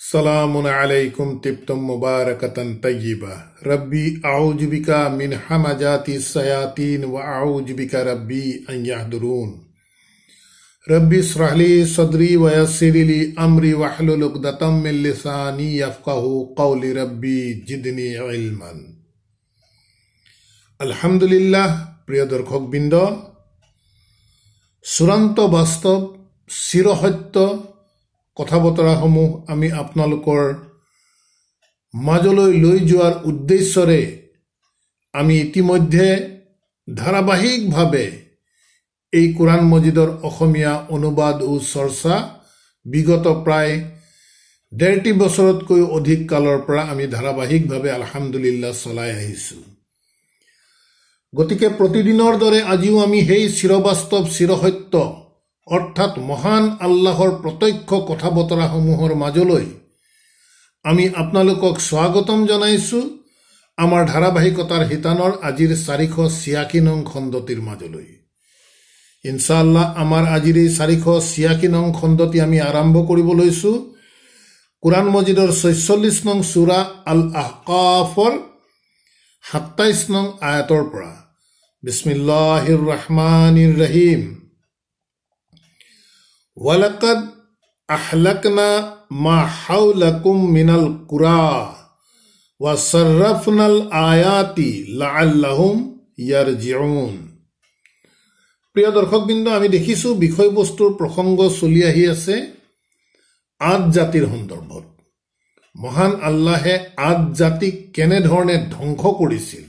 سلام عليكم تبتم مباركة طيبة ربي أعوذ بك من حمجات الشياطين وأعوذ بك ربي أن يحضرون ربي اشرح لي صدري ويسر لي أمري واحلل عقدة من لساني يفقه قول ربي جدني علما الحمد لله প্রিয় দর্শকবৃন্দ চূড়ান্ত বাস্তৱ চিৰসত্য কথা বতৰাসমূহ আমি আপোনালোকৰ মাজলৈ লৈ যোৱাৰ উদ্দেশ্যৰে আমি ইতিমধ্যে ধাৰাবাহিকভাৱে এই কোৰাণ মজিদৰ অসমীয়া অনুবাদ ও চৰ্চা বিগত প্ৰায় ডেৰটি বছৰতকৈ অধিক কালৰ পৰা আমি ধাৰাবাহিকভাৱে আলহামদুলিল্লাহ চলাই আহিছোঁ গতিকে প্ৰতিদিনৰ দৰে আজিও আমি সেই চিৰবাস্তৱ চিৰসত্য অৰ্থাৎ মহান আল্লাহৰ প্ৰত্যক্ষ কথা বতৰাসমূহৰ মাজলৈ আমি আপোনালোকক স্বাগতম জনাইছোঁ আমাৰ ধাৰাবাহিকতাৰ শিতানৰ আজিৰ চাৰিশ ছিয়াশী নং খণ্ডটিৰ মাজলৈ ইনশাল্লাহ আমাৰ আজিৰ এই চাৰিশ ছিয়াশী নং খণ্ডটি আমি আৰম্ভ কৰিব লৈছোঁ কোৰাণ মজিদৰ ছয়চল্লিছ নং চূৰা আল আহকাফৰ সাতাইছ নং আয়াতৰ পৰা বিছমিল্লাহিৰ ৰহমান ইৰ ৰহিম ولقد احلقنا ما حولكم من القرى وصرفنا الايات لعلهم يرجعون প্ৰিয় দৰ্শকবৃন্দ আমি দেখিছোঁ বিষয়বস্তুৰ প্ৰসংগ চলি আহি আছে আদ জাতিৰ সন্দৰ্ভত মহান আল্লাহে আদ জাতিক কেনেধৰণে ধ্বংস কৰিছিল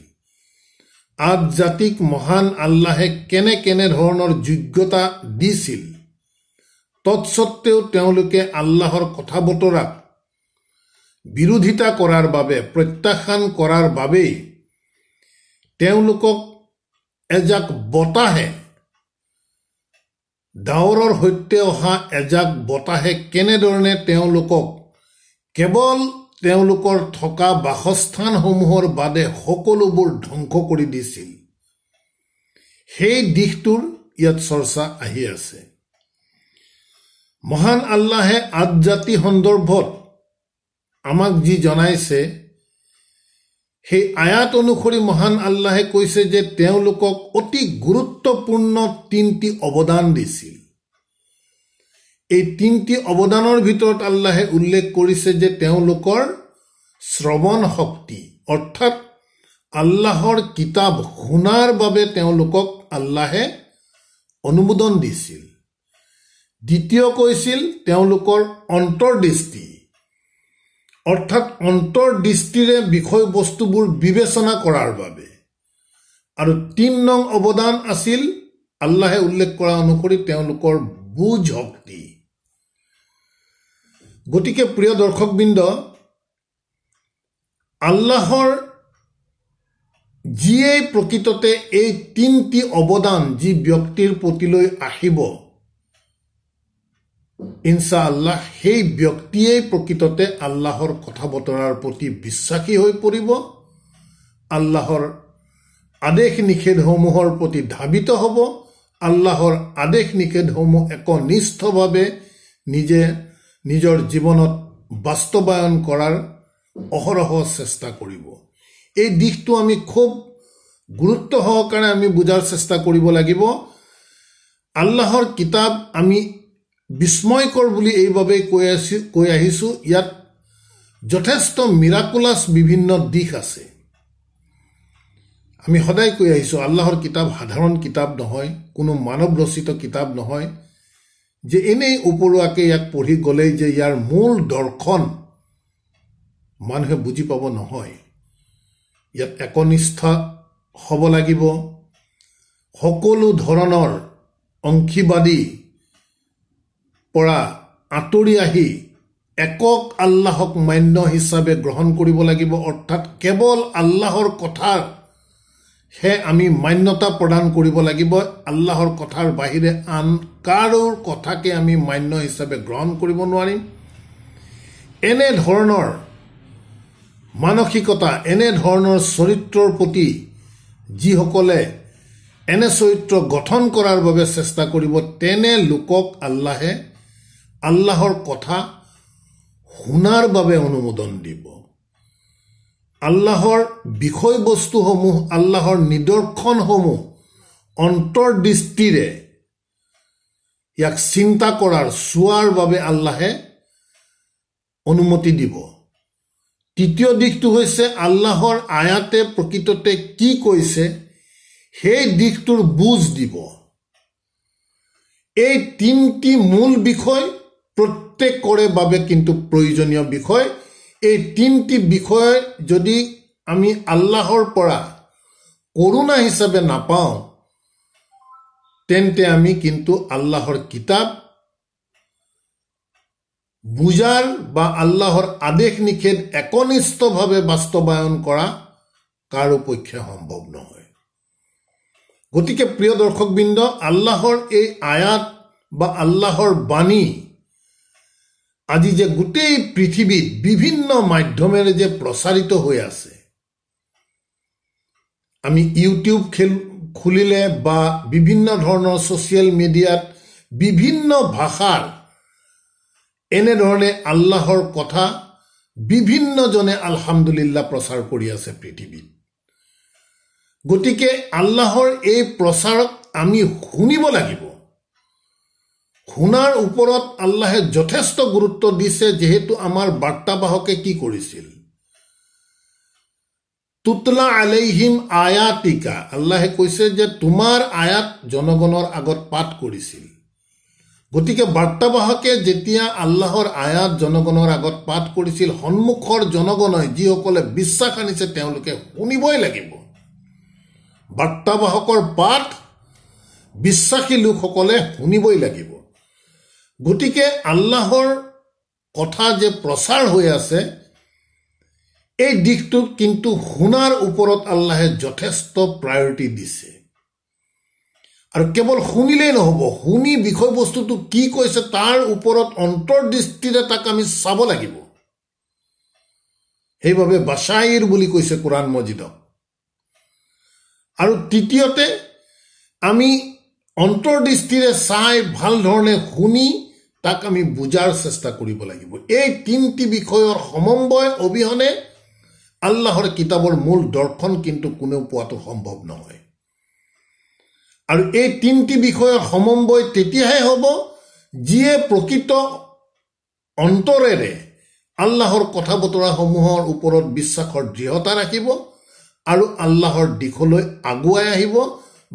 আদ জাতিক মহান আল্লাহে কেনে কেনেধৰণৰ যোগ্যতা দিছিল তৎসত্বেও তেওঁলোকে আল্লাহৰ কথা বতৰাক বিৰোধিতা কৰাৰ বাবে প্ৰত্যাখ্যান কৰাৰ বাবেই তেওঁলোকক এজাক বতাহে ডাৱৰৰ সৈতে অহা এজাক বতাহে কেনেধৰণে তেওঁলোকক কেৱল তেওঁলোকৰ থকা বাসস্থানসমূহৰ বাদে সকলোবোৰ ধ্বংস কৰি দিছিল সেই দিশটোৰ ইয়াত চৰ্চা আহি আছে মহান আল্লাহে জাতি সন্দৰ্ভত আমাক যি জনাইছে সেই আয়াত অনুসৰি মহান আল্লাহে কৈছে যে তেওঁলোকক অতি গুৰুত্বপূৰ্ণ তিনিটি অৱদান দিছিল এই তিনিটি অৱদানৰ ভিতৰত আল্লাহে উল্লেখ কৰিছে যে তেওঁলোকৰ শ্ৰৱণ শক্তি অৰ্থাৎ আল্লাহৰ কিতাপ শুনাৰ বাবে তেওঁলোকক আল্লাহে অনুমোদন দিছিল দ্বিতীয় কৈছিল তেওঁলোকৰ অন্তৰ্দৃষ্টি অৰ্থাৎ অন্তৰ্দৃষ্টিৰে বিষয়বস্তুবোৰ বিবেচনা কৰাৰ বাবে আৰু তিন নং অৱদান আছিল আল্লাহে উল্লেখ কৰা অনুসৰি তেওঁলোকৰ বুজ শক্তি গতিকে প্ৰিয় দৰ্শকবৃন্দ আল্লাহৰ যিয়েই প্ৰকৃততে এই তিনিটি অৱদান যি ব্যক্তিৰ প্ৰতিলৈ আহিব ইনছা আল্লাহ সেই ব্যক্তিয়েই প্ৰকৃততে আল্লাহৰ কথা বতৰাৰ প্ৰতি বিশ্বাসী হৈ পৰিব আল্লাহৰ আদেশ নিষেধসমূহৰ প্ৰতি ধাবিত হ'ব আল্লাহৰ আদেশ নিষেধসমূহ একনিষ্ঠভাৱে নিজে নিজৰ জীৱনত বাস্তৱায়ন কৰাৰ অহৰহ চেষ্টা কৰিব এই দিশটো আমি খুব গুৰুত্ব সহকাৰে আমি বুজাৰ চেষ্টা কৰিব লাগিব আল্লাহৰ কিতাপ আমি বিস্ময়কৰ বুলি এইবাবেই কৈ আছো কৈ আহিছোঁ ইয়াত যথেষ্ট মিৰাকুলাছ বিভিন্ন দিশ আছে আমি সদায় কৈ আহিছোঁ আল্লাহৰ কিতাপ সাধাৰণ কিতাপ নহয় কোনো মানৱ ৰচিত কিতাপ নহয় যে এনেই ওপৰুৱাকৈ ইয়াক পঢ়ি গ'লেই যে ইয়াৰ মূল দৰ্শন মানুহে বুজি পাব নহয় ইয়াত একনিষ্ঠ হ'ব লাগিব সকলো ধৰণৰ অংশীবাদী পৰা আঁতৰি আহি একক আল্লাহক মান্য হিচাপে গ্ৰহণ কৰিব লাগিব অৰ্থাৎ কেৱল আল্লাহৰ কথাৰহে আমি মান্যতা প্ৰদান কৰিব লাগিব আল্লাহৰ কথাৰ বাহিৰে আন কাৰো কথাকে আমি মান্য হিচাপে গ্ৰহণ কৰিব নোৱাৰিম এনেধৰণৰ মানসিকতা এনেধৰণৰ চৰিত্ৰৰ প্ৰতি যিসকলে এনে চৰিত্ৰ গঠন কৰাৰ বাবে চেষ্টা কৰিব তেনে লোকক আল্লাহে আল্লাহৰ কথা শুনাৰ বাবে অনুমোদন দিব আল্লাহৰ বিষয়বস্তুসমূহ আল্লাহৰ নিদৰ্শনসমূহ অন্তৰ্দৃষ্টিৰে ইয়াক চিন্তা কৰাৰ চোৱাৰ বাবে আল্লাহে অনুমতি দিব তৃতীয় দিশটো হৈছে আল্লাহৰ আয়াতে প্ৰকৃততে কি কৈছে সেই দিশটোৰ বুজ দিব এই তিনিটি মূল বিষয় প্রত্যেকরে বাবে কিন্তু প্ৰয়োজনীয় বিষয় এই তিনটি বিষয় যদি আমি আল্লাহৰ পৰা কৰুণা হিচাপে নাপাওঁ তেন্তে আমি কিন্তু আল্লাহৰ কিতাপ বুজার বা আল্লাহর আদেশ নিষেধ একনিষ্ঠভাৱে বাস্তৱায়ন কৰা কাৰো পক্ষে সম্ভৱ নহয় গতিকে প্ৰিয় দৰ্শকবৃন্দ আল্লাহৰ এই আয়াত বা আল্লাহৰ বাণী আজি যে গোটেই পৃথিৱীত বিভিন্ন মাধ্যমেৰে যে প্ৰচাৰিত হৈ আছে আমি ইউটিউব খেল খুলিলে বা বিভিন্ন ধৰণৰ ছ'চিয়েল মিডিয়াত বিভিন্ন ভাষাৰ এনেধৰণে আল্লাহৰ কথা বিভিন্নজনে আলহামদুলিল্লাহ প্ৰচাৰ কৰি আছে পৃথিৱীত গতিকে আল্লাহৰ এই প্ৰচাৰক আমি শুনিব লাগিব শুনাৰ ওপৰত আল্লাহে যথেষ্ট গুৰুত্ব দিছে যিহেতু আমাৰ বাৰ্তাবাহকে কি কৰিছিল তুতলা আলেহিম আয়াতিকা আল্লাহে কৈছে যে তোমাৰ আয়াত জনগণৰ আগত পাঠ কৰিছিল গতিকে বাৰ্তাবাহকে যেতিয়া আল্লাহৰ আয়াত জনগণৰ আগত পাঠ কৰিছিল সন্মুখৰ জনগণই যিসকলে বিশ্বাস আনিছে তেওঁলোকে শুনিবই লাগিব বাৰ্তাবাহকৰ পাঠ বিশ্বাসী লোকসকলে শুনিবই লাগিব গতিকে আল্লাহৰ কথা যে প্ৰচাৰ হৈ আছে এই দিশটোত কিন্তু শুনাৰ ওপৰত আল্লাহে যথেষ্ট প্ৰায়ৰিটি দিছে আৰু কেৱল শুনিলেই নহ'ব শুনি বিষয়বস্তুটো কি কৈছে তাৰ ওপৰত অন্তৰ্দৃষ্টিৰে তাক আমি চাব লাগিব সেইবাবে বাছাইৰ বুলি কৈছে কোৰাণ মজিদক আৰু তৃতীয়তে আমি অন্তৰ্দৃষ্টিৰে চাই ভাল ধৰণে শুনি তাক আমি বুজাৰ চেষ্টা কৰিব লাগিব এই তিনিটি বিষয়ৰ সমন্বয় অবিহনে আল্লাহৰ কিতাপৰ মূল দৰ্শন কিন্তু কোনেও পোৱাটো সম্ভৱ নহয় আৰু এই তিনিটি বিষয়ৰ সমন্বয় তেতিয়াহে হ'ব যিয়ে প্ৰকৃত অন্তৰেৰে আল্লাহৰ কথা বতৰাসমূহৰ ওপৰত বিশ্বাসৰ দৃঢ়তা ৰাখিব আৰু আল্লাহৰ দিশলৈ আগুৱাই আহিব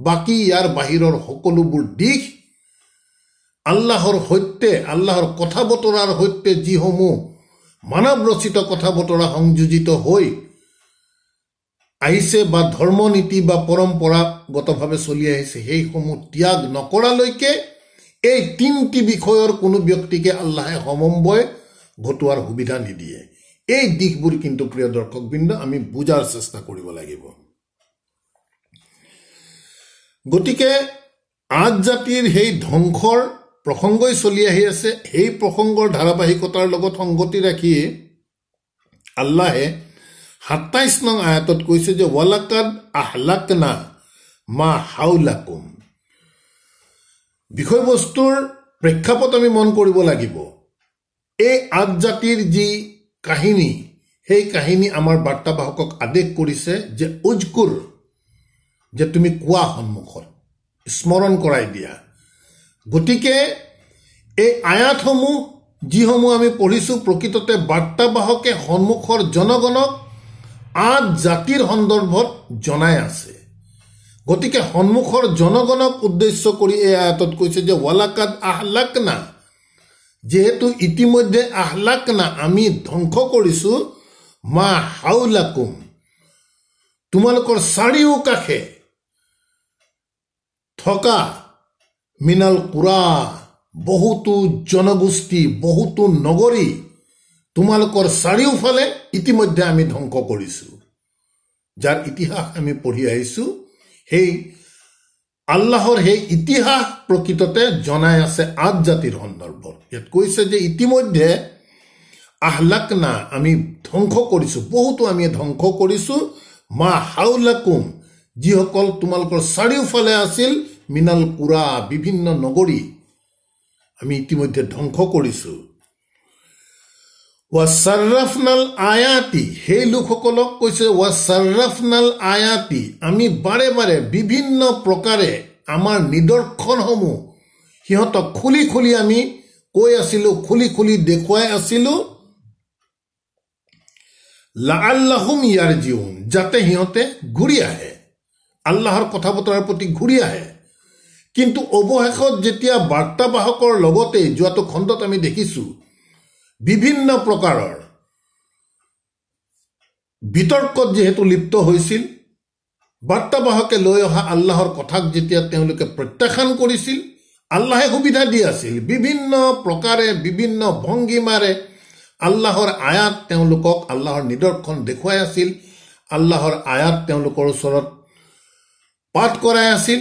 বাকী ইয়াৰ বাহিৰৰ সকলোবোৰ দিশ আল্লাহৰ সৈতে আল্লাহৰ কথা বতৰাৰ সৈতে যিসমূহ মানৱ ৰচিত কথা বতৰা সংযোজিত হৈ আহিছে বা ধৰ্ম নীতি বা পৰম্পৰাগতভাৱে চলি আহিছে সেইসমূহ ত্যাগ নকৰালৈকে এই তিনিটি বিষয়ৰ কোনো ব্যক্তিকে আল্লাহে সমম্বয় ঘটোৱাৰ সুবিধা নিদিয়ে এই দিশবোৰ কিন্তু প্ৰিয় দৰ্শকবৃন্দ আমি বুজাৰ চেষ্টা কৰিব লাগিব গতিকে আজ জাতিৰ সেই ধ্বংসৰ প্ৰসংগই চলি আহি আছে সেই প্ৰসংগৰ ধাৰাবাহিকতাৰ লগত সংগতি ৰাখি আল্লাহে সাতাইছ নং আয়াতত কৈছে যে ৱালাকাদ আহলাক না মা হাউলাকুম বিষয়বস্তুৰ প্ৰেক্ষাপট আমি মন কৰিব লাগিব এই আদ জাতিৰ যি কাহিনী সেই কাহিনী আমাৰ বাৰ্তাবাহকক আদেশ কৰিছে যে উজকুৰ যে তুমি কোৱা সন্মুখত স্মৰণ কৰাই দিয়া গতিকে এই আয়াতসমূহ যিসমূহ আমি পঢ়িছোঁ প্ৰকৃততে বাৰ্তাবাহকে সন্মুখৰ জনগণক আঠ জাতিৰ সন্দৰ্ভত জনাই আছে গতিকে সন্মুখৰ জনগণক উদ্দেশ্য কৰি এই আয়াতত কৈছে যে ৱালাকাদ আহলাকনা যিহেতু ইতিমধ্যে আহলাক না আমি ধ্বংস কৰিছোঁ মা হাউলাকুম তোমালোকৰ চাৰিওকাষে থকা মিনাল কুৰা বহুতো জনগোষ্ঠী বহুতো নগৰী তোমালোকৰ চাৰিওফালে ইতিমধ্যে আমি ধ্বংস কৰিছো যাৰ ইতিহাস আমি পঢ়ি আহিছো সেই আল্লাহৰ সেই ইতিহাস প্ৰকৃততে জনাই আছে আঠ জাতিৰ সন্দৰ্ভত ইয়াত কৈছে যে ইতিমধ্যে আহলাক না আমি ধ্বংস কৰিছো বহুতো আমি ধ্বংস কৰিছো মা হাউলাকুম যিসকল তোমালোকৰ চাৰিওফালে আছিল মিনাল কুৰা বিভিন্ন নগৰী আমি ইতিমধ্যে ধ্বংস কৰিছোঁ ৱা চাৰ্ৰাফনাল আয়াতি সেই লোকসকলক কৈছে ৱা চাৰ্ৰাফনাল আয়াতি আমি বাৰে বাৰে বিভিন্ন প্ৰকাৰে আমাৰ নিদৰ্শনসমূহ সিহঁতক খুলি খুলি আমি কৈ আছিলোঁ খুলি খুলি দেখুৱাই আছিলোঁ লাআল্লাহুম ইয়াৰ জীৱন যাতে সিহঁতে ঘূৰি আহে আল্লাহৰ কথা বতৰাৰ প্ৰতি ঘূৰি আহে কিন্তু অৱশেষত যেতিয়া বাৰ্তাবাহকৰ লগতে যোৱাটো খণ্ডত আমি দেখিছোঁ বিভিন্ন প্ৰকাৰৰ বিতৰ্কত যিহেতু লিপ্ত হৈছিল বাৰ্তাবাহকে লৈ অহা আল্লাহৰ কথাক যেতিয়া তেওঁলোকে প্ৰত্যাখ্যান কৰিছিল আল্লাহে সুবিধা দি আছিল বিভিন্ন প্ৰকাৰে বিভিন্ন ভংগীমাৰে আল্লাহৰ আয়াত তেওঁলোকক আল্লাহৰ নিদৰ্শন দেখুৱাই আছিল আল্লাহৰ আয়াত তেওঁলোকৰ ওচৰত পাঠ কৰাই আছিল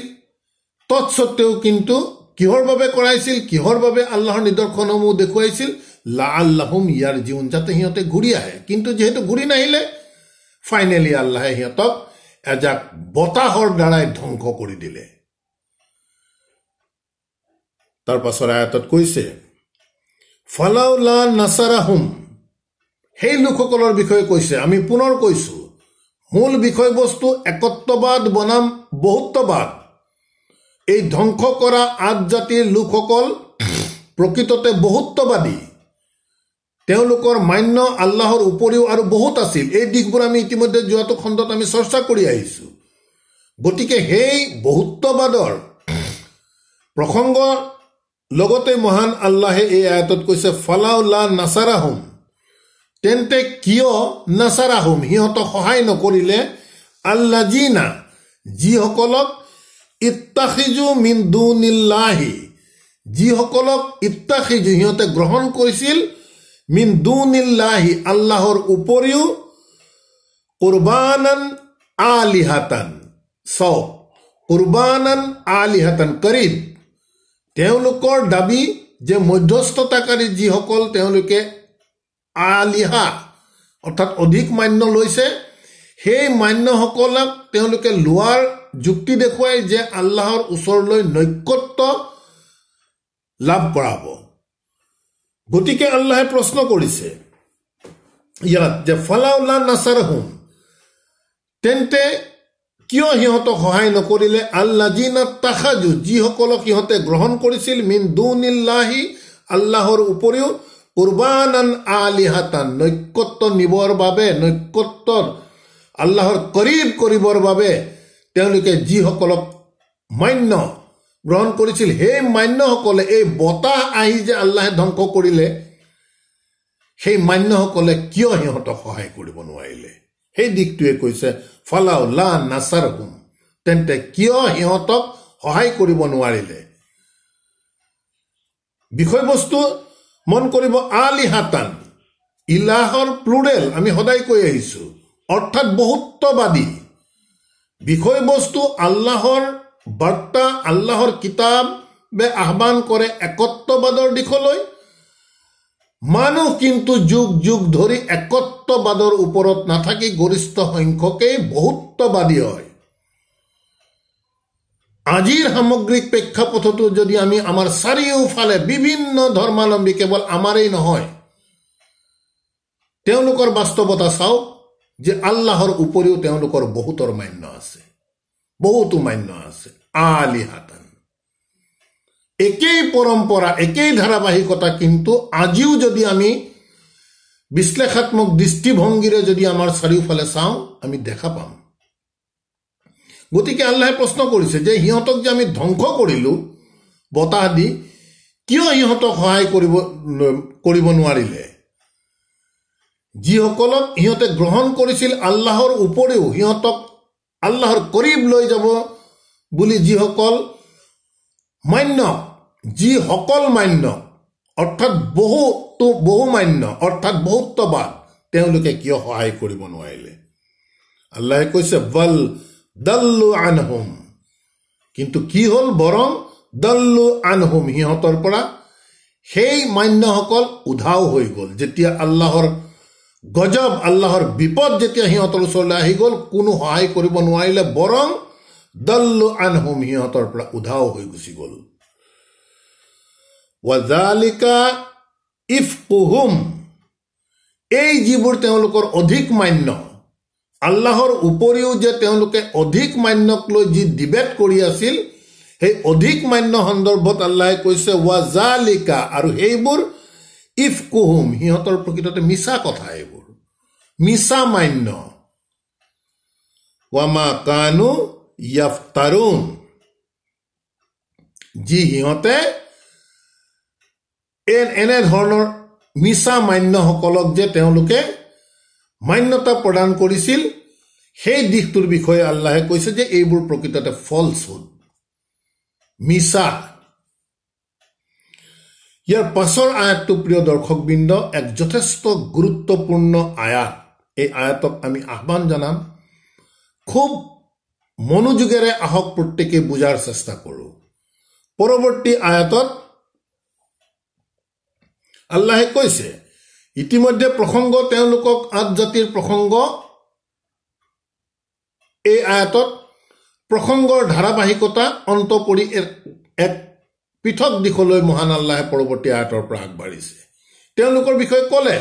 তৎসত্বেও কিন্তু কিহৰ বাবে কৰাইছিল কিহৰ বাবে আল্লাহৰ নিদৰ্শনসমূহ দেখুৱাইছিল লা আল্লাহম ইয়াৰ জীৱন যাতে সিহঁতে ঘূৰি আহে কিন্তু যিহেতু ঘূৰি নাহিলে ফাইনেলি আল্লাহে সিহঁতক এজাক বতাহৰ দ্বাৰাই ধ্বংস কৰি দিলে তাৰ পাছত আয়াতত কৈছে ফলাউলা নাচাৰাহুম সেই লোকসকলৰ বিষয়ে কৈছে আমি পুনৰ কৈছো মূল বিষয়বস্তু একত্ববাদ বনাম বহুত্ববাদ এই ধ্বংস কৰা আঠ জাতিৰ লোকসকল প্ৰকৃততে বহুত্ববাদী তেওঁলোকৰ মান্য আল্লাহৰ উপৰিও আৰু বহুত আছিল এই দিশবোৰ আমি ইতিমধ্যে যোৱাটো খণ্ডত আমি চৰ্চা কৰি আহিছোঁ গতিকে সেই বহুত্ববাদৰ প্ৰসংগ লগতে মহান আল্লাহে এই আয়াতত কৈছে ফলাউল্লা নাচাৰা হোম তেন্তে কিয় নাচাৰা হোম সিহঁতক সহায় নকৰিলে আল্লাজিনা যিসকলক ইত্তাসিজু মিন্দু নিল্লাহি যিসকলক ইত্তাসিজু সিহঁতে গ্ৰহণ কৰিছিল মিন্দু নিল্লাহি আল্লাহৰ উপৰিও কুৰবানন আলিহাতন চক কুৰবানন আলিহাতন কৰিম তেওঁলোকৰ দাবী যে মধ্যস্থতাকাৰী যিসকল তেওঁলোকে আলিহা অৰ্থাৎ অধিক মান্য লৈছে সেই মান্যসকলক তেওঁলোকে লোৱাৰ যুক্তি দেখুৱাই যে আল্লাহৰ ওচৰলৈ নৈকত্য লাভ কৰাব গতিকে আল্লাহে প্ৰশ্ন কৰিছে ইয়াত যে ফলাউল্লা নাচাৰ হোম তেন্তে কিয় সিহঁতক সহায় নকৰিলে আল্লাজিনা তাখাজু যিসকলক সিহঁতে গ্ৰহণ কৰিছিল মিন দুনিল্লাহি আল্লাহৰ উপৰিও কুৰবানান আলিহাতান নৈকত্য নিবৰ বাবে নৈকত্যৰ আল্লাহৰ কৰিব কৰিবৰ বাবে তেওঁলোকে যিসকলক মান্য গ্ৰহণ কৰিছিল সেই মান্যসকলে এই বতাহ আহি যে আল্লাহে ধ্বংস কৰিলে সেই মান্যসকলে কিয় সিহঁতক সহায় কৰিব নোৱাৰিলে সেই দিশটোৱে কৈছে ফলাও লা নাচাৰ হুম তেন্তে কিয় সিহঁতক সহায় কৰিব নোৱাৰিলে বিষয়বস্তু মন কৰিব আলি হাতান ইলাহৰ প্লুৰেল আমি সদায় কৈ আহিছো অৰ্থাৎ বহুত্ববাদী বিষয়বস্তু আল্লাহৰ বাৰ্তা আল্লাহৰ কিতাপে আহ্বান কৰে একত্ববাদৰ দিশলৈ মানুহ কিন্তু যুগ যুগ ধৰি একত্ববাদৰ ওপৰত নাথাকি গৰিষ্ঠ সংখ্যকেই বহুত্ববাদী হয় আজিৰ সামগ্ৰিক প্ৰেক্ষাপথতো যদি আমি আমাৰ চাৰিওফালে বিভিন্ন ধৰ্মাৱলম্বী কেৱল আমাৰেই নহয় তেওঁলোকৰ বাস্তৱতা চাওক যে আল্লাহৰ উপৰিও তেওঁলোকৰ বহুতৰ মান্য আছে বহুতো মান্য আছে আলি হাতান একেই পৰম্পৰা একেই ধাৰাবাহিকতা কিন্তু আজিও যদি আমি বিশ্লেষাত্মক দৃষ্টিভংগীৰে যদি আমাৰ চাৰিওফালে চাওঁ আমি দেখা পাম গতিকে আল্লাহে প্ৰশ্ন কৰিছে যে সিহঁতক যে আমি ধ্বংস কৰিলোঁ বতাহ দি কিয় সিহঁতক সহায় কৰিব কৰিব নোৱাৰিলে যিসকলক সিহঁতে গ্ৰহণ কৰিছিল আল্লাহৰ উপৰিও সিহঁতক আল্লাহৰ কৰিব লৈ যাব বুলি যিসকল মান্য যিসকল মান্য অৰ্থাৎ বহুতো বহু মান্য অৰ্থাৎ বহুত্ববাদ তেওঁলোকে কিয় সহায় কৰিব নোৱাৰিলে আল্লাহে কৈছে বল দল্লু আন হোম কিন্তু কি হ'ল বৰং দল্লু আন হোম সিহঁতৰ পৰা সেই মান্যসকল উধাও হৈ গ'ল যেতিয়া আল্লাহৰ গজব আল্লাহৰ বিপদ যেতিয়া সিহঁতৰ ওচৰলৈ আহি গ'ল কোনো সহায় কৰিব নোৱাৰিলে বৰং দল্লু আনহুম সিহঁতৰ পৰা উধাও হৈ গুচি গ'ল ৱালিকা ইফ কুহুম এই যিবোৰ তেওঁলোকৰ অধিক মান্য আল্লাহৰ উপৰিও যে তেওঁলোকে অধিক মান্যক লৈ যি ডিবেট কৰি আছিল সেই অধিক মান্য সন্দৰ্ভত আল্লাহে কৈছে ৱা জালিকা আৰু সেইবোৰ ইফ কুহুম সিহঁতৰ প্ৰকৃততে মিছা কথা এইবোৰ মিছা মান্য ৱামা কানু ইয়াফ যি সিহঁতে এনেধৰণৰ মিছা মান্যসকলক যে তেওঁলোকে মান্যতা প্ৰদান কৰিছিল সেই দিশটোৰ বিষয়ে আল্লাহে কৈছে যে এইবোৰ প্ৰকৃততে ফলছ হ'ল মিছা ইয়াৰ পাছৰ আয়াতটো প্ৰিয় দৰ্শকবৃন্দ এক যথেষ্ট গুৰুত্বপূৰ্ণ আয়াত এই আয়াতক আমি আহ্বান জনাম খুব মনোযোগেৰে আহক প্ৰত্যেকে বুজাৰ চেষ্টা কৰোঁ পৰৱৰ্তী আয়াতত আল্লাহে কৈছে ইতিমধ্যে প্ৰসংগ তেওঁলোকক আঠ জাতিৰ প্ৰসংগ এই আয়াতত প্ৰসংগৰ ধাৰাবাহিকতা অন্ত পৰি এক পৃথক দিশলৈ মহান আল্লাহে পৰৱৰ্তী আয়তৰ পৰা আগবাঢ়িছে তেওঁলোকৰ বিষয়ে ক'লে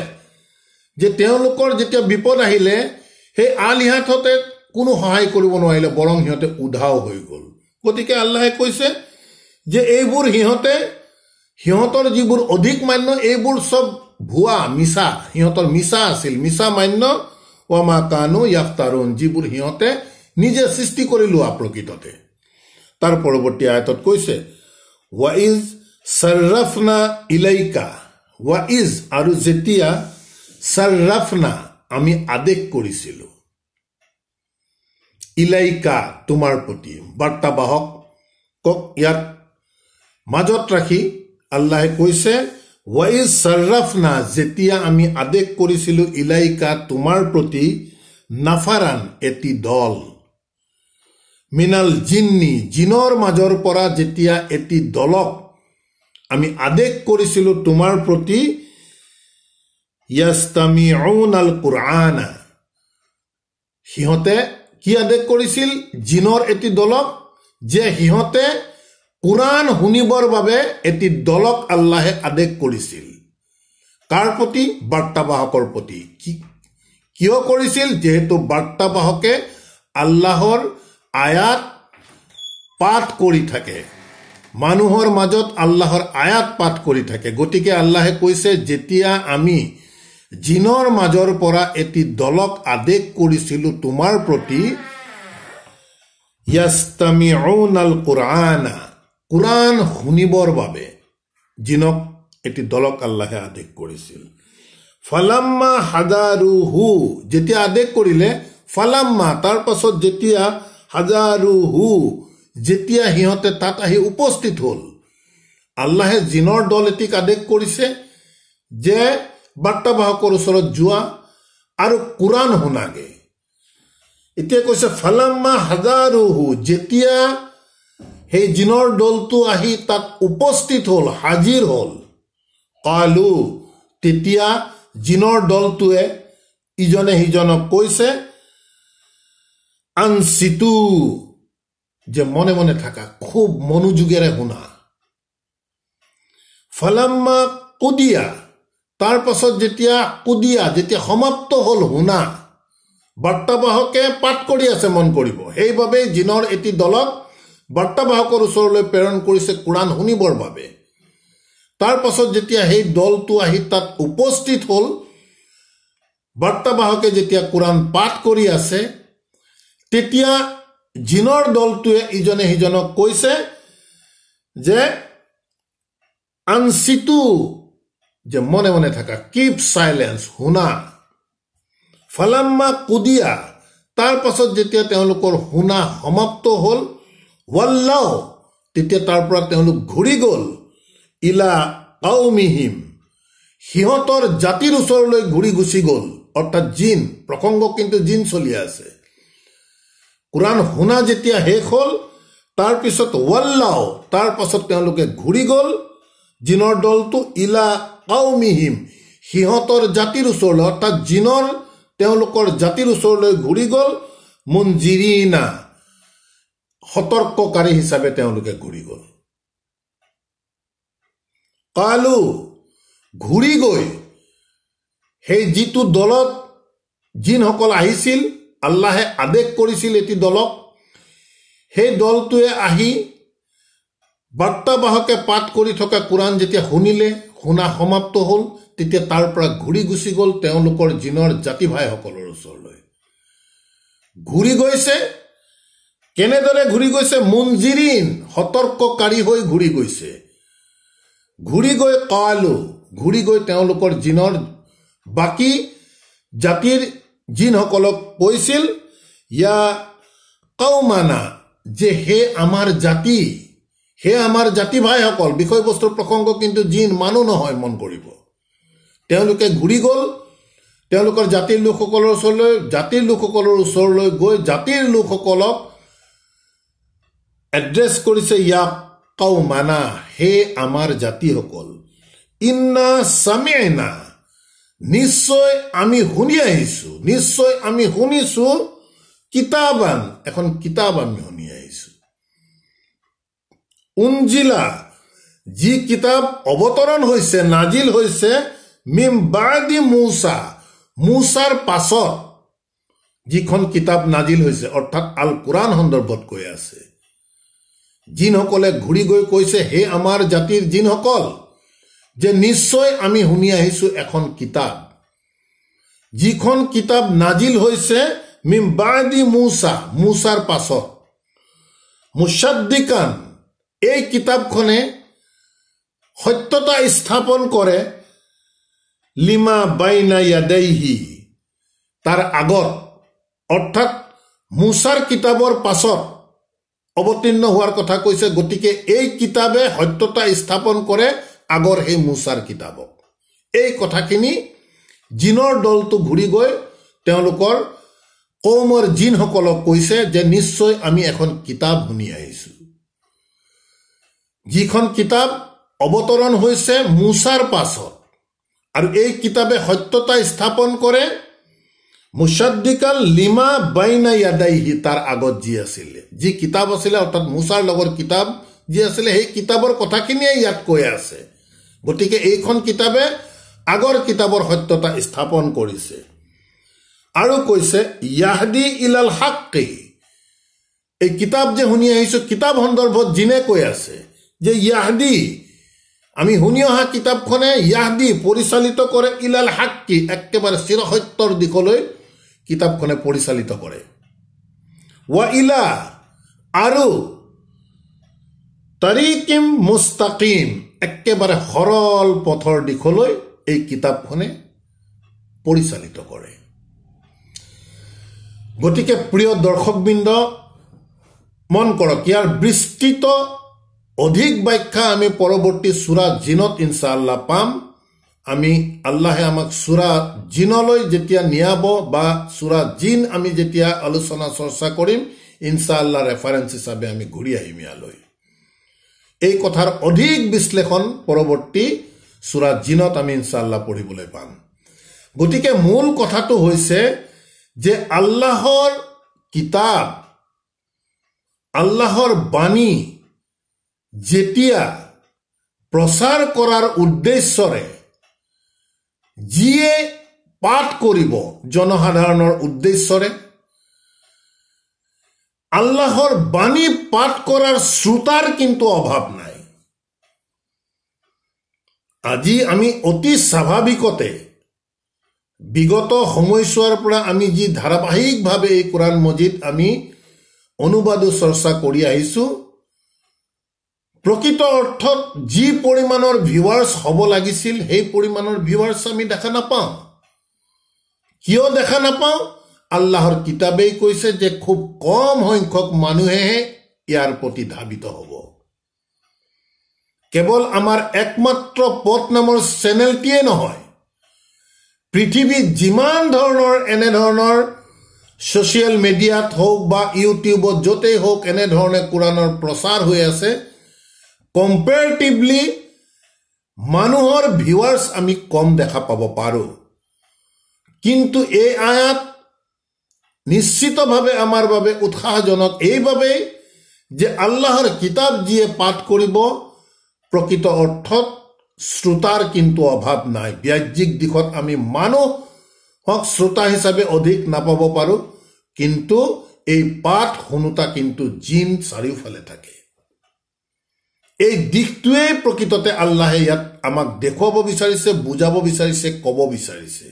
যে তেওঁলোকৰ যেতিয়া বিপদ আহিলে সেই আলিহাতহঁতে কোনো সহায় কৰিব নোৱাৰিলে বৰং সিহঁতে উধাও হৈ গ'ল গতিকে আল্লাহে কৈছে যে এইবোৰ সিহঁতে সিহঁতৰ যিবোৰ অধিক মান্য এইবোৰ চব ভুৱা মিছা সিহঁতৰ মিছা আছিল মিছা মান্য ৱামা কানু ইয়াফাৰুণ যিবোৰ সিহঁতে নিজে সৃষ্টি কৰি লোৱা প্ৰকৃততে তাৰ পৰৱৰ্তী আয়তত কৈছে ৱাইজ চাৰ্ৰাফনা ইলাইকা ৱাইজ আৰু যেতিয়া চাৰ্ৰাফনা আমি আদেশ কৰিছিলোঁ ইলাইকা তোমাৰ প্ৰতি বাৰ্তাবাহক কওক ইয়াত মাজত ৰাখি আল্লাহে কৈছে ৱাইজ চাৰ্ৰাফনা যেতিয়া আমি আদেশ কৰিছিলোঁ ইলাইকা তোমাৰ প্ৰতি নাফাৰান এটি দল মিনাল জিন্নি জিনৰ মাজৰ পৰা যেতিয়া এটি দলক আমি আদেশ কৰিছিলোঁ তোমাৰ প্ৰতি ইয়াস্তামি অউন আল কোৰআন সিহঁতে কি আদেশ কৰিছিল জিনৰ এটি দলক যে সিহঁতে কোৰাণ শুনিবৰ বাবে এটি দলক আল্লাহে আদেশ কৰিছিল কাৰ প্ৰতি বাৰ্তাবাহকৰ প্ৰতি কি কিয় কৰিছিল যিহেতু বাৰ্তাবাহকে আল্লাহৰ আয়াত পাঠ কৰি থাকে মানুহৰ মাজত আল্লাহৰ আয়াত পাঠ কৰি থাকে গতিকে আল্লাহে কৈছে যেতিয়া আমি জিনৰ মাজৰ পৰা এটি দলক আদেশ কৰিছিলো তোমাৰ প্ৰতি ইয়াস্তামিউনাল কোরআনা কোরআন শুনিবৰ বাবে জিনক এটি দলক আল্লাহে আদেশ কৰিছিল ফালাম্মা হাদাৰু হু যেতিয়া আদেশ কৰিলে ফালাম্মা তাৰ পাছত যেতিয়া হাজাৰো হু যেতিয়া সিহঁতে তাত আহি উপস্থিত হ'ল আল্লাহে জিনৰ দল এটিক আদেশ কৰিছে যে বাৰ্তাবাহকৰ ওচৰত যোৱা আৰু কোৰাণ শুনাগে এতিয়া কৈছে ফালাম্মা হাজাৰো হু যেতিয়া সেই জিনৰ দলটো আহি তাত উপস্থিত হ'ল হাজিৰ হ'ল কালো তেতিয়া জিনৰ দলটোৱে ইজনে সিজনক কৈছে আনসিতু যে মনে মনে থাকা খুব মনোযোগের শুনা ফালাম্মা কুদিয়া তাৰ পাছত যেতিয়া কুদিয়া যেতিয়া সমাপ্ত হ'ল শুনা বাৰ্তাবাহকে পাঠ কৰি আছে মন কৰিব সেইবাবে জিনৰ এটি দলক বাৰ্তাবাহকৰ ওচৰলৈ প্ৰেৰণ কৰিছে কোৰাণ শুনিবৰ বাবে তাৰ পাছত যেতিয়া সেই দলটো আহি তাত উপস্থিত হ'ল বাৰ্তাবাহকে যেতিয়া কোৰাণ পাঠ কৰি আছে তেতিয়া জিনৰ দলটোৱে ইজনে সিজনক কৈছে যে আনচিটো যে মনে মনে থাকা কিপ চাইলেঞ্চ শুনা ফলাম্মা কুদিয়া তাৰ পাছত যেতিয়া তেওঁলোকৰ শুনা সমাপ্ত হ'ল ৱাল্লাও তেতিয়া তাৰ পৰা তেওঁলোক ঘূৰি গ'ল ইলা আউমিহিম সিহঁতৰ জাতিৰ ওচৰলৈ ঘূৰি গুচি গ'ল অৰ্থাৎ জিন প্ৰসংগ কিন্তু জিন চলি আছে কোৰাণ শুনা যেতিয়া শেষ হ'ল তাৰপিছত ৱাল্লাও তাৰ পাছত তেওঁলোকে ঘূৰি গ'ল জিনৰ দলটো ইলা কাউ মিহিম সিহঁতৰ জাতিৰ ওচৰলৈ অৰ্থাৎ জিনৰ তেওঁলোকৰ জাতিৰ ওচৰলৈ ঘূৰি গ'ল মুঞ্জিৰিনা সতৰ্ককাৰী হিচাপে তেওঁলোকে ঘূৰি গ'ল কালু ঘূৰি গৈ সেই যিটো দলত জিনসকল আহিছিল আল্লাহে আদেশ কৰিছিল এটি দলক সেই দলটোৱে আহি বাৰ্তাবাহকে পাঠ কৰি থকা কোৰাণ যেতিয়া শুনিলে শুনা সমাপ্ত হ'ল তেতিয়া তাৰ পৰা ঘূৰি গুচি গ'ল তেওঁলোকৰ জিনৰ জাতি ভাইসকলৰ ওচৰলৈ ঘূৰি গৈছে কেনেদৰে ঘূৰি গৈছে মঞ্জিৰিন সতৰ্ককাৰী হৈ ঘূৰি গৈছে ঘূৰি গৈ কয়ালো ঘূৰি গৈ তেওঁলোকৰ জিনৰ বাকী জাতিৰ যিসকলক কৈছিল ইয়া কৌমানা যে হে আমাৰ জাতি হে আমাৰ জাতি ভাইসকল বিষয়বস্তুৰ প্ৰসংগ কিন্তু জিন মানুহ নহয় মন কৰিব তেওঁলোকে ঘূৰি গ'ল তেওঁলোকৰ জাতিৰ লোকসকলৰ ওচৰলৈ জাতিৰ লোকসকলৰ ওচৰলৈ গৈ জাতিৰ লোকসকলক এড্ৰেছ কৰিছে ইয়াক কাও মানা হে আমাৰ জাতিসকল ইন্না চামিয়াইনা নিশ্চয় আমি শুনি আহিছোঁ নিশ্চয় আমি শুনিছোঁ কিতাবান এখন কিতাপ আমি শুনি আহিছোঁ উঞ্জিলা যি কিতাপ অৱতৰণ হৈছে নাজিল হৈছে মিম বাদি মূচা মূচাৰ পাছত যিখন কিতাপ নাজিল হৈছে অৰ্থাৎ আল কোৰাণ সন্দৰ্ভত কৈ আছে যিসকলে ঘূৰি গৈ কৈছে হে আমাৰ জাতিৰ যিসকল যে নিশ্চয় আমি শুনি আহিছোঁ এখন কিতাপ যিখন কিতাপ নাজিল হৈছে মিম বাদি মূচা মূচাৰ পাছত মুছাদ্দিকান এই কিতাপখনে সত্যতা স্থাপন কৰে লিমা বাইনা ইয়াদেহি তাৰ আগত অৰ্থাৎ মূচাৰ কিতাপৰ পাছত অৱতীৰ্ণ হোৱাৰ কথা কৈছে গতিকে এই কিতাপে সত্যতা স্থাপন কৰে আগৰ সেই মোচাৰ কিতাপক এই কথাখিনি জিনৰ দলটো ঘূৰি গৈ তেওঁলোকৰ কৌমৰ জিনসকলক কৈছে যে নিশ্চয় আমি এখন কিতাপ শুনি আহিছোঁ যিখন কিতাপ অৱতৰণ হৈছে মূচাৰ পাছত আৰু এই কিতাপে সত্যতা স্থাপন কৰে মুছাদ্দিকাল লিমা বাইনা ইয়াদাইহি তাৰ আগত যি আছিলে যি কিতাপ আছিলে অৰ্থাৎ মোচাৰ লগৰ কিতাপ যি আছিলে সেই কিতাপৰ কথাখিনিয়ে ইয়াত কৈ আছে গতিকে এইখন কিতাপে আগৰ কিতাপৰ সত্যতা স্থাপন কৰিছে আৰু কৈছে ইয়াহদি ইলাল হাক্কি এই কিতাপ যে শুনি আহিছোঁ কিতাপ সন্দৰ্ভত যিনে কৈ আছে যে ইয়াহদি আমি শুনি অহা কিতাপখনে য়াহদি পৰিচালিত কৰে ইলাল হাক্কি একেবাৰে চিৰসত্যৰ দিশলৈ কিতাপখনে পৰিচালিত কৰে ৱা ইলা আৰু তাৰিকিম মুস্তাকিম একেবাৰে সৰল পথৰ দিশলৈ এই কিতাপখনে পৰিচালিত কৰে গতিকে প্ৰিয় দৰ্শকবৃন্দ মন কৰক ইয়াৰ বিস্তৃত অধিক ব্যাখ্যা আমি পৰৱৰ্তী চোৰা জিনত আল্লাহ পাম আমি আল্লাহে আমাক চোৰা জিনলৈ যেতিয়া নিয়াব বা চোৰা জিন আমি যেতিয়া আলোচনা চৰ্চা কৰিম ইনশ্বাল্লাহ ৰেফাৰেঞ্চ হিচাপে আমি ঘূৰি আহিম ইয়ালৈ এই কথাৰ অধিক বিশ্লেষণ পৰৱৰ্তী চূৰা জিনত আমি ইনশাল্লাহ পঢ়িবলৈ পাম গতিকে মূল কথাটো হৈছে যে আল্লাহৰ কিতাপ আল্লাহৰ বাণী যেতিয়া প্ৰচাৰ কৰাৰ উদ্দেশ্যৰে যিয়ে পাঠ কৰিব জনসাধাৰণৰ উদ্দেশ্যৰে আল্লাহর বাণী পাঠ করার শ্রোতার কিন্তু অভাব নাই আজি আমি অতি স্বাভাৱিকতে বিগত সময়ছোৱাৰ পৰা আমি যি ধাৰাবাহিকভাৱে এই কোৰাণ মজিদ আমি অনুবাদো চৰ্চা কৰি আহিছোঁ প্ৰকৃত অৰ্থত যি পৰিমাণৰ ভিউৱাৰ্ছ হ'ব লাগিছিল সেই পৰিমাণৰ ভিউৱাৰ্ছ আমি দেখা নাপাওঁ কিয় দেখা নাপাওঁ আল্লাহৰ কিতাপেই কৈছে যে খুব কম সংখ্যক মানুহেহে ইয়াৰ প্ৰতি ধাবিত হ'ব কেৱল আমাৰ একমাত্ৰ পথ নামৰ চেনেলটিয়ে নহয় পৃথিৱীত যিমান ধৰণৰ এনেধৰণৰ ছ'চিয়েল মিডিয়াত হওক বা ইউটিউবত য'তেই হওক এনেধৰণে কোৰাণৰ প্ৰচাৰ হৈ আছে কম্পেৰিটিভলি মানুহৰ ভিউৱাৰ্ছ আমি কম দেখা পাব পাৰোঁ কিন্তু এই আয়াত নিশ্চিতভাবে আমার বাবে উৎসাহজনক এইভাবে যে আল্লাহর কিতাব যিয়ে পাঠ কৰিব প্ৰকৃত অৰ্থত শ্ৰোতাৰ কিন্তু অভাৱ নাই বাহ্যিক দিকত আমি মানুহক শ্ৰোতা হিচাপে অধিক নাপাব পাৰোঁ কিন্তু এই পাঠ শুনোতা কিন্তু জিন চাৰিওফালে থাকে এই দিশটোৱেই প্ৰকৃততে আল্লাহে ইয়াত আমাক দেখুৱাব বিচাৰিছে বুজাব বিচাৰিছে ক'ব বিচাৰিছে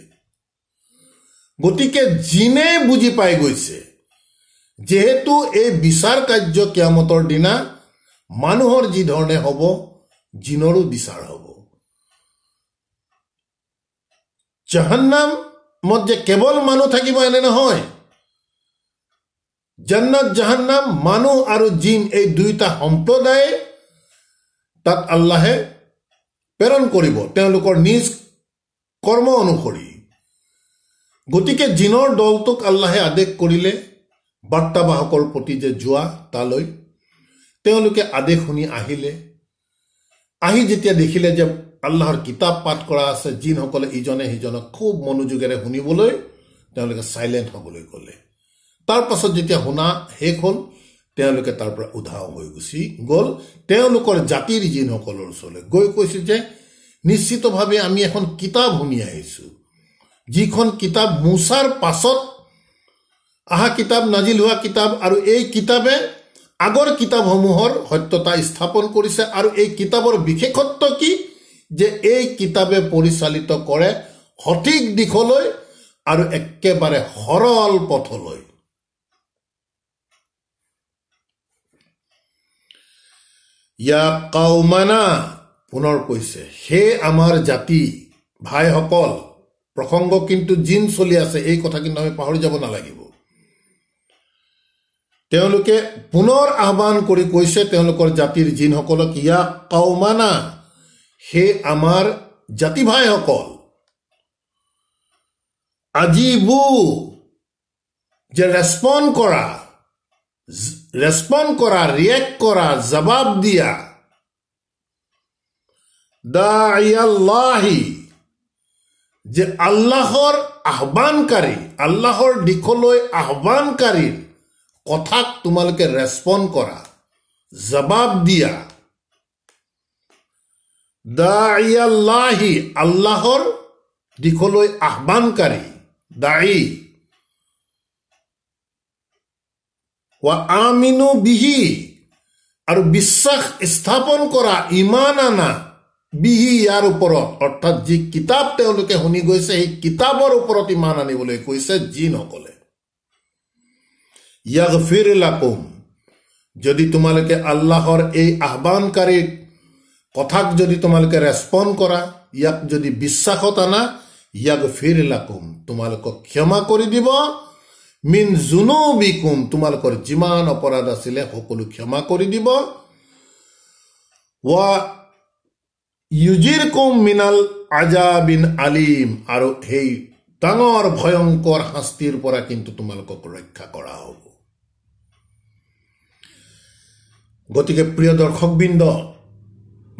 গতিকে জিনে বুজি পাই গৈছে যিহেতু এই বিচাৰ কাৰ্য কিয়ামতৰ দিনা মানুহৰ যি ধৰণে হ'ব জিনৰো বিচাৰ হ'ব জাহান্নামত যে কেৱল মানুহ থাকিব এনে নহয় জান্নাত জাহান্নাম মানুহ আৰু জিন এই দুয়োটা সম্প্ৰদায়ে তাত আল্লাহে প্ৰেৰণ কৰিব তেওঁলোকৰ নিজ কৰ্ম অনুসৰি গতিকে জিনৰ দলটোক আল্লাহে আদেশ কৰিলে বাৰ্তাবাহকৰ প্ৰতি যে যোৱা তালৈ তেওঁলোকে আদেশ শুনি আহিলে আহি যেতিয়া দেখিলে যে আল্লাহৰ কিতাপ পাঠ কৰা আছে জিনসকলে ইজনে সিজনক খুব মনোযোগেৰে শুনিবলৈ তেওঁলোকে ছাইলেণ্ট হ'বলৈ ক'লে তাৰ পাছত যেতিয়া শুনা শেষ হ'ল তেওঁলোকে তাৰ পৰা উধাও হৈ গুচি গ'ল তেওঁলোকৰ জাতিৰ জিনসকলৰ ওচৰলৈ গৈ কৈছে যে নিশ্চিতভাৱে আমি এখন কিতাপ শুনি আহিছোঁ যিখন কিতাপ মোচাৰ পাছত অহা কিতাপ নাজিল হোৱা কিতাপ আৰু এই কিতাপে আগৰ কিতাপসমূহৰ সত্যতা স্থাপন কৰিছে আৰু এই কিতাপৰ বিশেষত্ব কি যে এই কিতাপে পৰিচালিত কৰে সঠিক দিশলৈ আৰু একেবাৰে সৰল পথলৈ ইয়াক কাউমানা পুনৰ কৈছে সেই আমাৰ জাতি ভাইসকল প্ৰসংগ কিন্তু জিন চলি আছে এই কথা কিন্তু আমি পাহৰি যাব নালাগিব তেওঁলোকে পুনৰ আহ্বান কৰি কৈছে তেওঁলোকৰ জাতিৰ জিনসকলক ইয়া কাউমানা সেই আমাৰ জাতি ভাইসকল আজিবু যে ৰেচপণ্ড কৰা ৰেচপণ্ড কৰা ৰিয়েক্ট কৰা জবাব দিয়া দা আল্লাহি যে আল্লাহৰ আহ্বানকাৰী আল্লাহৰ দিশলৈ আহ্বানকাৰীৰ কথাক তোমালোকে ৰেচপণ্ড কৰা জবাব দিয়া দাহি আল্লাহৰ দিশলৈ আহ্বানকাৰী দায়ী আমিনু বিহি আৰু বিশ্বাস স্থাপন কৰা ইমান আনা বিহি ইয়াৰ ওপৰত অৰ্থাৎ যি কিতাপ তেওঁলোকে শুনি গৈছে সেই কিতাপৰ ওপৰত ইমান আনিবলৈ কৈছে ইয়াক য়াগফিৰ লাকুম যদি তোমালোকে আল্লাহৰ এই আহ্বানকাৰীক কথাক যদি তোমালোকে ৰেচপণ্ড কৰা ইয়াক যদি বিশ্বাসত আনা ইয়াক ফিৰ লাকুম তোমালোকক ক্ষমা কৰি দিব মিন জুনো বিকুম তোমালোকৰ যিমান অপৰাধ আছিলে সকলো ক্ষমা কৰি দিব ৱা ইউজিৰকম মিনাল আজা বিন আলিম আৰু সেই ডাঙৰ ভয়ংকৰ শাস্তিৰ পৰা কিন্তু তোমালোকক ৰক্ষা কৰা হ'ব গতিকে প্ৰিয় দৰ্শকবৃন্দ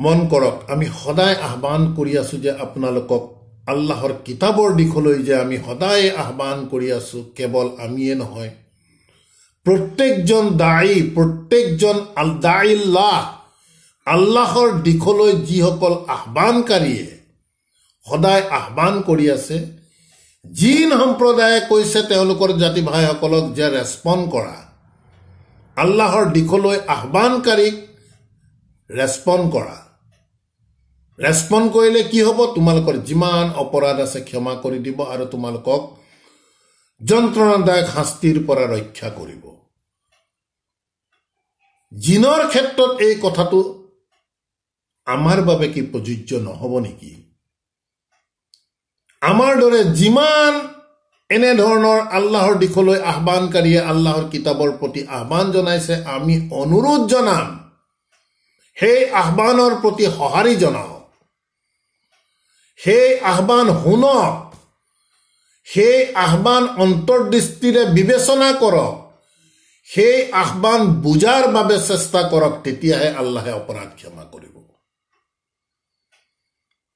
মন কৰক আমি সদায় আহ্বান কৰি আছো যে আপোনালোকক আল্লাহৰ কিতাপৰ দিশলৈ যে আমি সদায় আহ্বান কৰি আছো কেৱল আমিয়ে নহয় প্ৰত্যেকজন দায়ী প্ৰত্যেকজন দায়ী লাহ আল্লাহৰ দিশলৈ যিসকল আহ্বানকাৰীয়ে সদায় আহ্বান কৰি আছে জিন সম্প্ৰদায়ে কৈছে তেওঁলোকৰ জাতি ভাইসকলক যে ৰেচপণ্ড কৰা আল্লাহৰ দিশলৈ আহ্বানকাৰীক ৰেচপণ্ড কৰা ৰেচপণ্ড কৰিলে কি হ'ব তোমালোকৰ যিমান অপৰাধ আছে ক্ষমা কৰি দিব আৰু তোমালোকক যন্ত্ৰণাদায়ক শাস্তিৰ পৰা ৰক্ষা কৰিব জিনৰ ক্ষেত্ৰত এই কথাটো আমাৰ বাবে কি প্ৰযোজ্য নহ'ব নেকি আমাৰ দৰে যিমান এনেধৰণৰ আল্লাহৰ দিশলৈ আহ্বানকাৰীয়ে আল্লাহৰ কিতাপৰ প্ৰতি আহ্বান জনাইছে আমি অনুৰোধ জনাম সেই আহ্বানৰ প্ৰতি সঁহাৰি জনাওক সেই আহ্বান শুনক সেই আহ্বান অন্তৰ্দৃষ্টিৰে বিবেচনা কৰক সেই আহ্বান বুজাৰ বাবে চেষ্টা কৰক তেতিয়াহে আল্লাহে অপৰাধ ক্ষমা কৰিব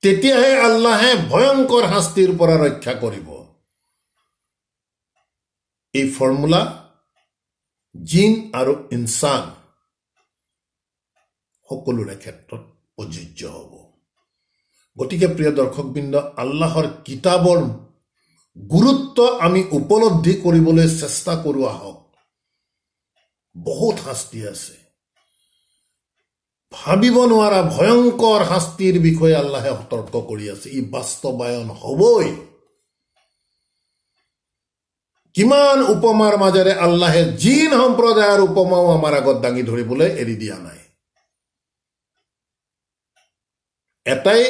তেতিয়াহে আল্লাহে ভয়ংকৰ শাস্তিৰ পৰা ৰক্ষা কৰিব এই ফৰ্মুলা জিন আৰু ইনচান সকলোৰে ক্ষেত্ৰত প্ৰযোজ্য হ'ব গতিকে প্ৰিয় দৰ্শকবৃন্দ আল্লাহৰ কিতাপৰ গুৰুত্ব আমি উপলব্ধি কৰিবলৈ চেষ্টা কৰোঁ আহক বহুত শাস্তি আছে ভাবিব নোৱাৰা ভয়ংকৰ শাস্তিৰ বিষয়ে আল্লাহে সতৰ্ক কৰি আছে ই বাস্তৱায়ন হ'বই কিমান উপমাৰ মাজেৰে আল্লাহে জিন সম্প্ৰদায়ৰ উপমাও আমাৰ আগত দাঙি ধৰিবলৈ এৰি দিয়া নাই এটাই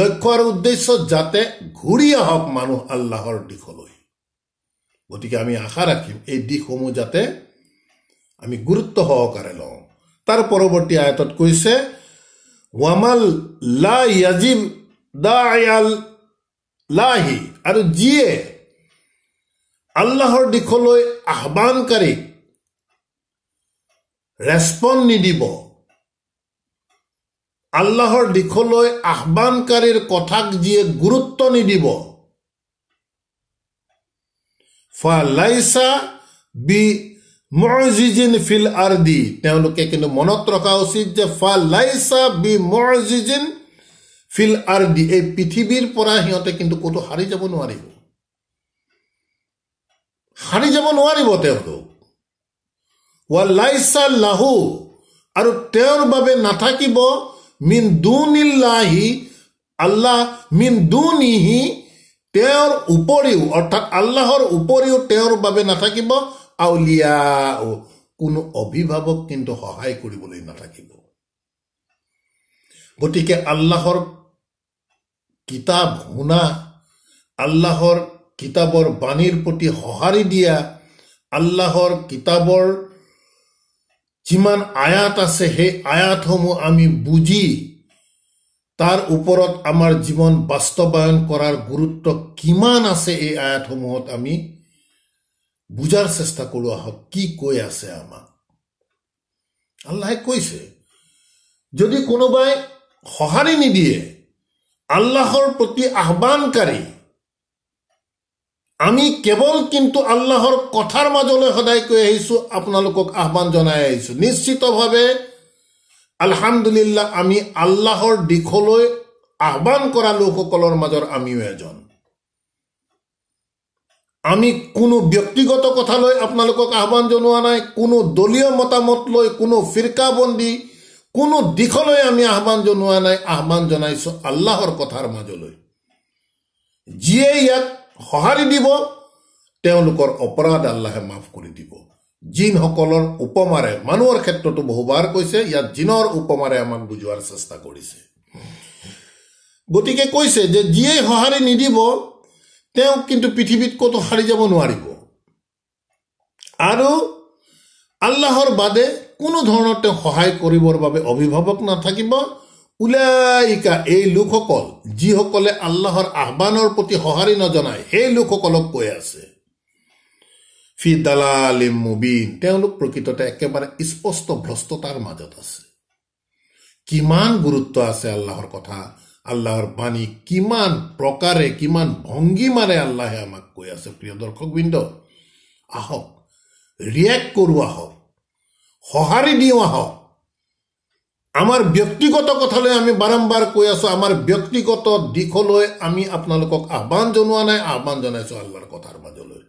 লক্ষ্য আৰু উদ্দেশ্য যাতে ঘূৰি আহক মানুহ আল্লাহৰ দিশলৈ গতিকে আমি আশা ৰাখিম এই দিশসমূহ যাতে আমি গুৰুত্ব সহকাৰে লওঁ তার পরবর্তী আয়াতত কইছে ওয়ামাল লা ইয়াজিব দায়াল লাহি আৰু যিয়ে আল্লাহৰ দিশলৈ আহ্বানকাৰীক ৰেচপন নিদিব আল্লাহৰ দিশলৈ আহ্বানকাৰীৰ কথাক যিয়ে গুৰুত্ব নিদিব ফা লাইছা বি মজিজিন ফিল আর্দি তেওঁলোকে কিন্তু মনত ৰখা উচিত যে ফা লাইচা বি মজিজিন ফিল আৰ্দি এই পৃথিৱীৰ পৰা সিহঁতে কিন্তু ক'তো সাৰি যাব নোৱাৰিব সাৰি যাব নোৱাৰিব তেওঁলোক ৱা লাইচা লাহু আৰু তেওঁৰ বাবে নাথাকিব মিন দুনিল্লাহি আল্লাহ মিন দুনিহি তেওঁৰ উপৰিও অৰ্থাৎ আল্লাহৰ উপৰিও তেওঁৰ বাবে নাথাকিব আউলিয়া কোনো অভিভাৱক কিন্তু সহায় কৰিবলৈ নাথাকিব গতিকে আল্লাহৰ কিতাপ শুনা আল্লাহৰ কিতাপৰ বাণীৰ প্ৰতি সঁহাৰি দিয়া আল্লাহৰ কিতাপৰ যিমান আয়াত আছে সেই আয়াতসমূহ আমি বুজি তাৰ ওপৰত আমাৰ জীৱন বাস্তৱায়ন কৰাৰ গুৰুত্ব কিমান আছে এই আয়াতসমূহত আমি বুজাৰ চেষ্টা কৰোঁ আহক কি কৈ আছে আমাক আল্লাহে কৈছে যদি কোনোবাই সঁহাৰি নিদিয়ে আল্লাহৰ প্ৰতি আহ্বানকাৰী আমি কেৱল কিন্তু আল্লাহৰ কথাৰ মাজলৈ সদায় কৈ আহিছোঁ আপোনালোকক আহ্বান জনাই আহিছোঁ নিশ্চিতভাৱে আলহামদুলিল্লাহ আমি আল্লাহৰ দিশলৈ আহ্বান কৰা লোকসকলৰ মাজৰ আমিও এজন আমি কোনো ব্যক্তিগত কথালৈ আপোনালোকক আহ্বান জনোৱা নাই কোনো দলীয় মতামত লৈ কোনো ফিৰকাবন্দী কোনো দিশলৈ আমি আহ্বান জনোৱা নাই আহ্বান জনাইছোঁ আল্লাহৰ কথাৰ মাজলৈ যিয়ে ইয়াক সঁহাৰি দিব তেওঁলোকৰ অপৰাধ আল্লাহে মাফ কৰি দিব জিনসকলৰ উপমাৰে মানুহৰ ক্ষেত্ৰতো বহুবাৰ কৈছে ইয়াত জিনৰ উপমাৰে আমাক বুজোৱাৰ চেষ্টা কৰিছে গতিকে কৈছে যে যিয়েই সঁহাৰি নিদিব তেওঁক কিন্তু পৃথিৱীত ক'তো সাৰি যাব নোৱাৰিব আৰু আল্লাহৰ বাদে কোনো ধৰণৰ তেওঁ সহায় কৰিবৰ বাবে অভিভাৱক নাথাকিব ওলাইকা এই লোকসকল যিসকলে আল্লাহৰ আহ্বানৰ প্ৰতি সঁহাৰি নজনায় সেই লোকসকলক কৈ আছে ফি দালালিম মুবিন তেওঁলোক প্ৰকৃততে একেবাৰে স্পষ্ট ভ্ৰষ্টতাৰ মাজত আছে কিমান গুৰুত্ব আছে আল্লাহৰ কথা আল্লাহৰ বাণী কিমান প্ৰকাৰে কিমান ভংগীমাৰে আল্লাহে আমাক কৈ আছে প্ৰিয় দৰ্শকবৃন্দ আহক ৰিয়েক্ট কৰোঁ আহক সঁহাৰি দিওঁ আহক আমাৰ ব্যক্তিগত কথালৈ আমি বাৰম্বাৰ কৈ আছোঁ আমাৰ ব্যক্তিগত দিশলৈ আমি আপোনালোকক আহ্বান জনোৱা নাই আহ্বান জনাইছোঁ আল্লাৰ কথাৰ মাজলৈ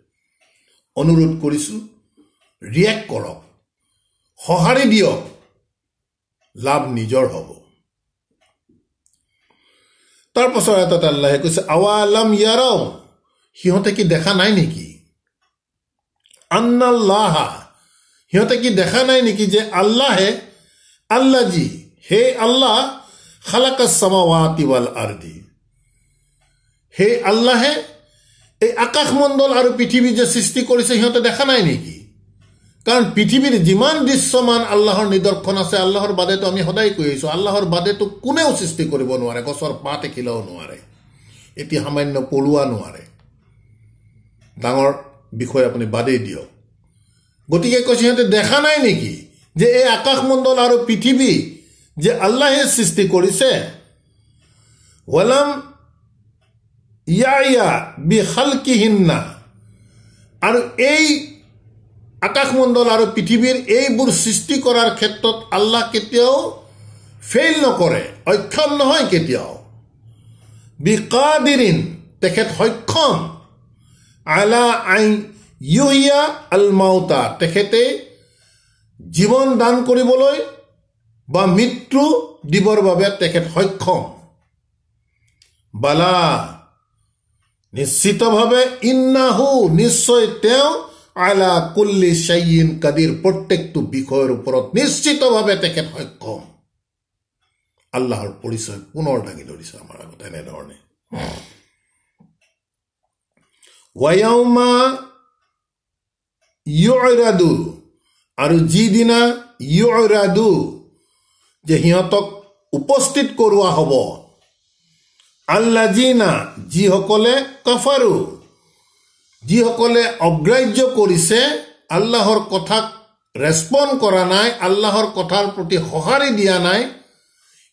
অনুৰোধ কৰিছোঁ ৰিয়েক্ট কৰক সঁহাৰি দিয়ক লাভ নিজৰ হ'ব পর বছর এটা আল্লাহ কইছে আওয়ালাম ইয়ারব হিওতে কি দেখা নাই নেকি আনাল্লাহ হিওতে কি দেখা নাই নেকি যে আল্লাহ হে আল্লাহ জি হে আল্লাহ খলক আসমাওয়াত ওয়াল আরদি হে আল্লাহ এই আকখ মণ্ডল আর পৃথিবী যে সৃষ্টি করেছে হিওতে দেখা নাই নেকি কাৰণ পৃথিৱীৰ যিমান দৃশ্যমান আল্লাহৰ নিদৰ্শন আছে আল্লাহৰ বাদেতো আমি সদায় কৈ আহিছোঁ আল্লাহৰ বাদেতো কোনেও সৃষ্টি কৰিব নোৱাৰে গছৰ পাত এখিলাও নোৱাৰে এটি সামান্য পলোৱা নোৱাৰে ডাঙৰ বিষয় আপুনি বাদেই দিয়ক গতিকে কৈছে সিহঁতে দেখা নাই নেকি যে এই আকাশমণ্ডল আৰু পৃথিৱী যে আল্লাহে সৃষ্টি কৰিছে ৱেলাম ইয়া ইয়া বি হালকিহীন না আৰু এই আকাশমণ্ডল আৰু পৃথিৱীৰ এইবোৰ সৃষ্টি কৰাৰ ক্ষেত্ৰত আল্লাহ কেতিয়াও ফেইল নকৰে অক্ষম নহয় কেতিয়াও বিকাদিৰিন তেখেত সক্ষম আলা আইন ইউহিয়া আল মাউতা তেখেতে জীৱন দান কৰিবলৈ বা মৃত্যু দিবৰ বাবে তেখেত সক্ষম বালা নিশ্চিতভাৱে ইন্নাহু নিশ্চয় তেওঁ আলা কুল্লি সাইন কাদির প্রত্যেকটো বিষয়ৰ ওপৰত নিশ্চিতভাৱে তেখেত সক্ষম আল্লাহৰ পৰিচয় পুনৰ দাঙি ধৰিছে আমাৰ আগত এনেধৰণে ৱায়াউমা ইয়ৰাদু আৰু যিদিনা ইয়ৰাদু যে সিহঁতক উপস্থিত কৰোৱা হ'ব আল্লাজিনা যিসকলে কাফাৰু যিসকলে অগ্ৰাহ্য কৰিছে আল্লাহৰ কথাক ৰেচপণ্ড কৰা নাই আল্লাহৰ কথাৰ প্ৰতি সঁহাৰি দিয়া নাই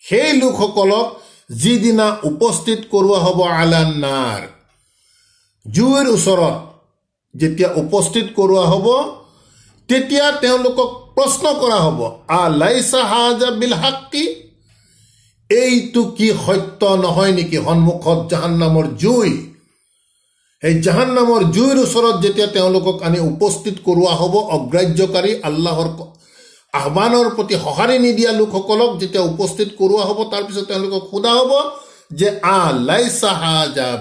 সেই লোকসকলক যিদিনা উপস্থিত কৰোৱা হ'ব আলান্নাৰ জুইৰ ওচৰত যেতিয়া উপস্থিত কৰোৱা হ'ব তেতিয়া তেওঁলোকক প্ৰশ্ন কৰা হ'ব আ লাইচা হাজা বিল শাক্তি এইটো কি সত্য নহয় নেকি সন্মুখত জাহান নামৰ জুই সেই জাহান নামৰ জুইৰ ওচৰত যেতিয়া তেওঁলোকক আনি উপস্থিত কৰোৱা হ'ব অগ্ৰাহ্যকাৰী আল্লাহৰ আহ্বানৰ প্ৰতি সঁহাৰি নিদিয়া লোকসকলক যেতিয়া উপস্থিত কৰোৱা হ'ব তাৰপিছত তেওঁলোকক সোধা হ'ব যে আ লাই চাহা